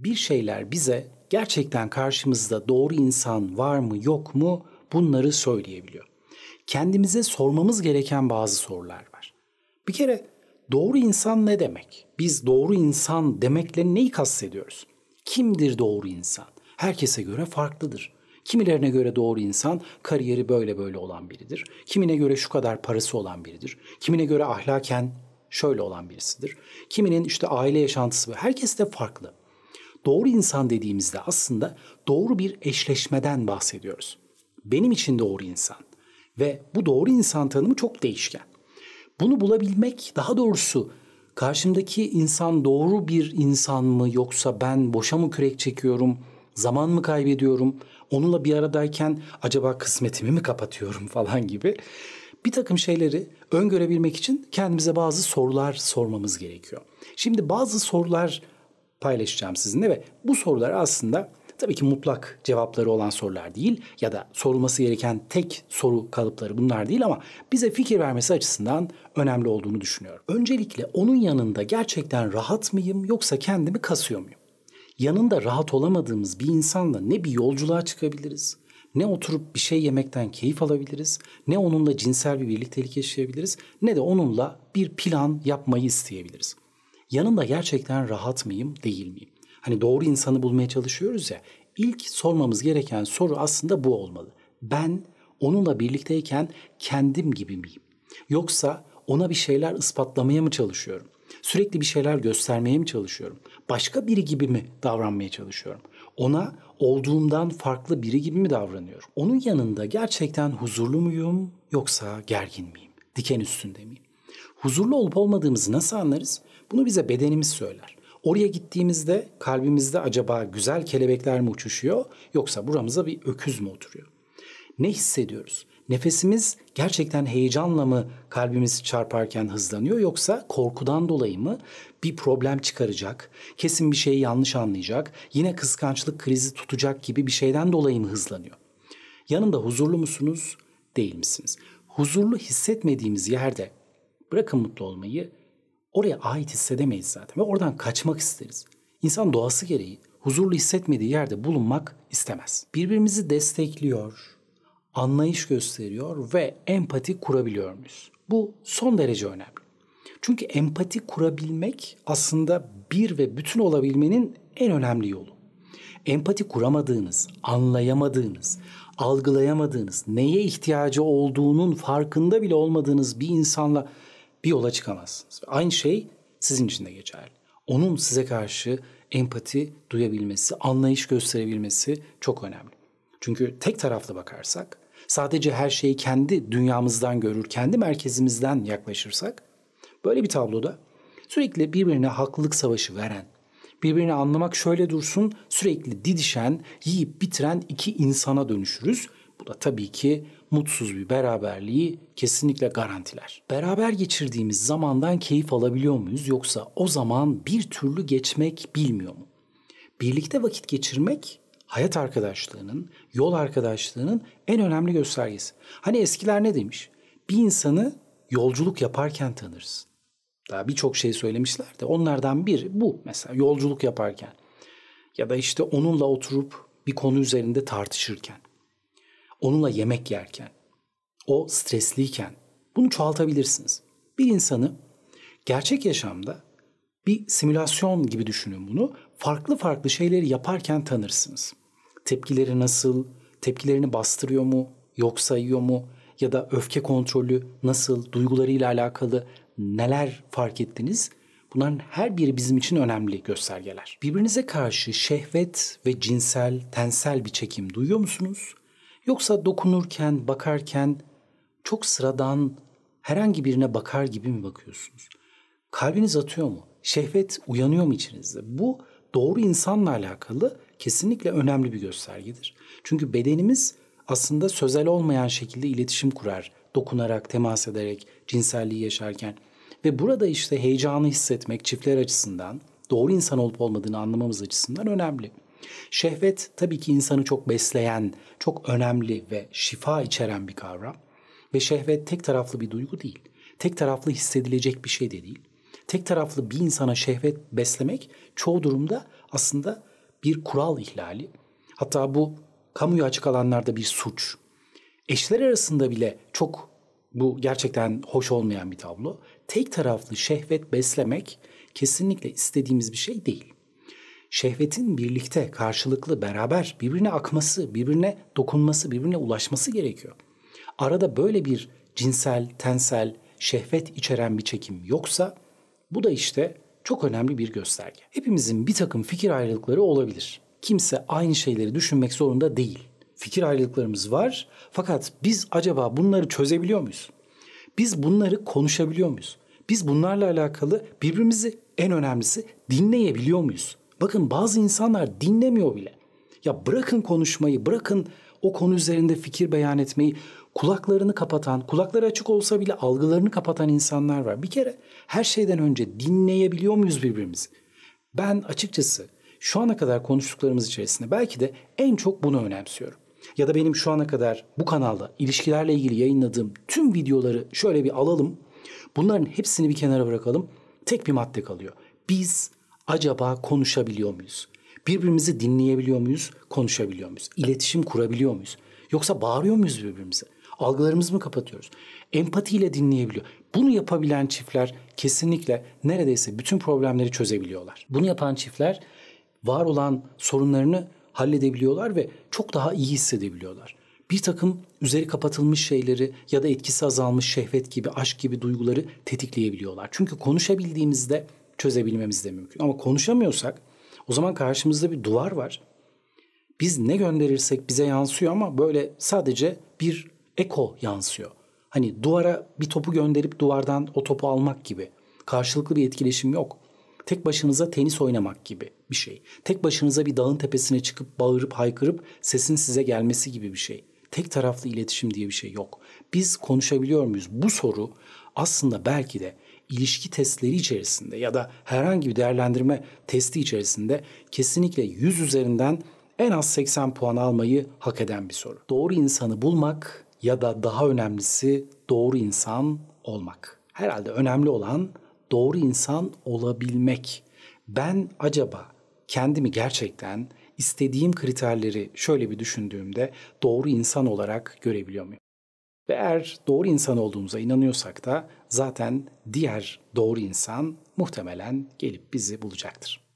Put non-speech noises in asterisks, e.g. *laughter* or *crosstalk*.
bir şeyler bize gerçekten karşımızda doğru insan var mı yok mu bunları söyleyebiliyor. Kendimize sormamız gereken bazı sorular var. Bir kere doğru insan ne demek? Biz doğru insan demekle neyi kastediyoruz? Kimdir doğru insan? Herkese göre farklıdır. Kimilerine göre doğru insan kariyeri böyle böyle olan biridir. Kimine göre şu kadar parası olan biridir. Kimine göre ahlaken şöyle olan birisidir. Kiminin işte aile yaşantısı herkes de farklı. Doğru insan dediğimizde aslında doğru bir eşleşmeden bahsediyoruz. Benim için doğru insan ve bu doğru insan tanımı çok değişken. Bunu bulabilmek daha doğrusu karşımdaki insan doğru bir insan mı yoksa ben boşa mı kürek çekiyorum, zaman mı kaybediyorum, onunla bir aradayken acaba kısmetimi mi kapatıyorum *laughs* falan gibi bir takım şeyleri öngörebilmek için kendimize bazı sorular sormamız gerekiyor. Şimdi bazı sorular paylaşacağım sizinle ve bu sorular aslında tabii ki mutlak cevapları olan sorular değil ya da sorulması gereken tek soru kalıpları bunlar değil ama bize fikir vermesi açısından önemli olduğunu düşünüyorum. Öncelikle onun yanında gerçekten rahat mıyım yoksa kendimi kasıyor muyum? Yanında rahat olamadığımız bir insanla ne bir yolculuğa çıkabiliriz, ne oturup bir şey yemekten keyif alabiliriz, ne onunla cinsel bir birliktelik yaşayabiliriz, ne de onunla bir plan yapmayı isteyebiliriz yanında gerçekten rahat mıyım değil miyim? Hani doğru insanı bulmaya çalışıyoruz ya ilk sormamız gereken soru aslında bu olmalı. Ben onunla birlikteyken kendim gibi miyim? Yoksa ona bir şeyler ispatlamaya mı çalışıyorum? Sürekli bir şeyler göstermeye mi çalışıyorum? Başka biri gibi mi davranmaya çalışıyorum? Ona olduğumdan farklı biri gibi mi davranıyorum? Onun yanında gerçekten huzurlu muyum yoksa gergin miyim? Diken üstünde miyim? Huzurlu olup olmadığımızı nasıl anlarız? Bunu bize bedenimiz söyler. Oraya gittiğimizde kalbimizde acaba güzel kelebekler mi uçuşuyor yoksa buramıza bir öküz mü oturuyor? Ne hissediyoruz? Nefesimiz gerçekten heyecanla mı kalbimiz çarparken hızlanıyor yoksa korkudan dolayı mı bir problem çıkaracak, kesin bir şeyi yanlış anlayacak, yine kıskançlık krizi tutacak gibi bir şeyden dolayı mı hızlanıyor? Yanında huzurlu musunuz, değil misiniz? Huzurlu hissetmediğimiz yerde Bırakın mutlu olmayı. Oraya ait hissedemeyiz zaten ve oradan kaçmak isteriz. İnsan doğası gereği huzurlu hissetmediği yerde bulunmak istemez. Birbirimizi destekliyor, anlayış gösteriyor ve empati kurabiliyor muyuz? Bu son derece önemli. Çünkü empati kurabilmek aslında bir ve bütün olabilmenin en önemli yolu. Empati kuramadığınız, anlayamadığınız, algılayamadığınız, neye ihtiyacı olduğunun farkında bile olmadığınız bir insanla bir yola çıkamazsınız. Aynı şey sizin için de geçerli. Onun size karşı empati duyabilmesi, anlayış gösterebilmesi çok önemli. Çünkü tek taraflı bakarsak, sadece her şeyi kendi dünyamızdan görür, kendi merkezimizden yaklaşırsak, böyle bir tabloda sürekli birbirine haklılık savaşı veren, birbirini anlamak şöyle dursun, sürekli didişen, yiyip bitiren iki insana dönüşürüz. Bu da tabii ki mutsuz bir beraberliği kesinlikle garantiler. Beraber geçirdiğimiz zamandan keyif alabiliyor muyuz yoksa o zaman bir türlü geçmek bilmiyor mu? Birlikte vakit geçirmek hayat arkadaşlığının, yol arkadaşlığının en önemli göstergesi. Hani eskiler ne demiş? Bir insanı yolculuk yaparken tanırız. Daha birçok şey söylemişler de onlardan biri bu mesela yolculuk yaparken ya da işte onunla oturup bir konu üzerinde tartışırken onunla yemek yerken, o stresliyken bunu çoğaltabilirsiniz. Bir insanı gerçek yaşamda bir simülasyon gibi düşünün bunu. Farklı farklı şeyleri yaparken tanırsınız. Tepkileri nasıl, tepkilerini bastırıyor mu, yok sayıyor mu ya da öfke kontrolü nasıl, duygularıyla alakalı neler fark ettiniz? Bunların her biri bizim için önemli göstergeler. Birbirinize karşı şehvet ve cinsel, tensel bir çekim duyuyor musunuz? Yoksa dokunurken, bakarken çok sıradan herhangi birine bakar gibi mi bakıyorsunuz? Kalbiniz atıyor mu? Şehvet uyanıyor mu içinizde? Bu doğru insanla alakalı kesinlikle önemli bir göstergedir. Çünkü bedenimiz aslında sözel olmayan şekilde iletişim kurar. Dokunarak, temas ederek, cinselliği yaşarken. Ve burada işte heyecanı hissetmek çiftler açısından, doğru insan olup olmadığını anlamamız açısından önemli. Şehvet tabii ki insanı çok besleyen, çok önemli ve şifa içeren bir kavram. Ve şehvet tek taraflı bir duygu değil. Tek taraflı hissedilecek bir şey de değil. Tek taraflı bir insana şehvet beslemek çoğu durumda aslında bir kural ihlali. Hatta bu kamuya açık alanlarda bir suç. Eşler arasında bile çok bu gerçekten hoş olmayan bir tablo. Tek taraflı şehvet beslemek kesinlikle istediğimiz bir şey değil şehvetin birlikte, karşılıklı, beraber birbirine akması, birbirine dokunması, birbirine ulaşması gerekiyor. Arada böyle bir cinsel, tensel, şehvet içeren bir çekim yoksa bu da işte çok önemli bir gösterge. Hepimizin bir takım fikir ayrılıkları olabilir. Kimse aynı şeyleri düşünmek zorunda değil. Fikir ayrılıklarımız var fakat biz acaba bunları çözebiliyor muyuz? Biz bunları konuşabiliyor muyuz? Biz bunlarla alakalı birbirimizi en önemlisi dinleyebiliyor muyuz? Bakın bazı insanlar dinlemiyor bile. Ya bırakın konuşmayı, bırakın o konu üzerinde fikir beyan etmeyi. Kulaklarını kapatan, kulakları açık olsa bile algılarını kapatan insanlar var. Bir kere her şeyden önce dinleyebiliyor muyuz birbirimizi? Ben açıkçası şu ana kadar konuştuklarımız içerisinde belki de en çok bunu önemsiyorum. Ya da benim şu ana kadar bu kanalda ilişkilerle ilgili yayınladığım tüm videoları şöyle bir alalım. Bunların hepsini bir kenara bırakalım. Tek bir madde kalıyor. Biz acaba konuşabiliyor muyuz? Birbirimizi dinleyebiliyor muyuz? Konuşabiliyor muyuz? İletişim kurabiliyor muyuz? Yoksa bağırıyor muyuz birbirimize? Algılarımızı mı kapatıyoruz? Empatiyle dinleyebiliyor. Bunu yapabilen çiftler kesinlikle neredeyse bütün problemleri çözebiliyorlar. Bunu yapan çiftler var olan sorunlarını halledebiliyorlar ve çok daha iyi hissedebiliyorlar. Bir takım üzeri kapatılmış şeyleri ya da etkisi azalmış şehvet gibi, aşk gibi duyguları tetikleyebiliyorlar. Çünkü konuşabildiğimizde çözebilmemiz de mümkün. Ama konuşamıyorsak o zaman karşımızda bir duvar var. Biz ne gönderirsek bize yansıyor ama böyle sadece bir eko yansıyor. Hani duvara bir topu gönderip duvardan o topu almak gibi. Karşılıklı bir etkileşim yok. Tek başınıza tenis oynamak gibi bir şey. Tek başınıza bir dağın tepesine çıkıp bağırıp haykırıp sesin size gelmesi gibi bir şey. Tek taraflı iletişim diye bir şey yok. Biz konuşabiliyor muyuz? Bu soru aslında belki de ilişki testleri içerisinde ya da herhangi bir değerlendirme testi içerisinde kesinlikle 100 üzerinden en az 80 puan almayı hak eden bir soru. Doğru insanı bulmak ya da daha önemlisi doğru insan olmak. Herhalde önemli olan doğru insan olabilmek. Ben acaba kendimi gerçekten istediğim kriterleri şöyle bir düşündüğümde doğru insan olarak görebiliyor muyum? Ve eğer doğru insan olduğumuza inanıyorsak da zaten diğer doğru insan muhtemelen gelip bizi bulacaktır.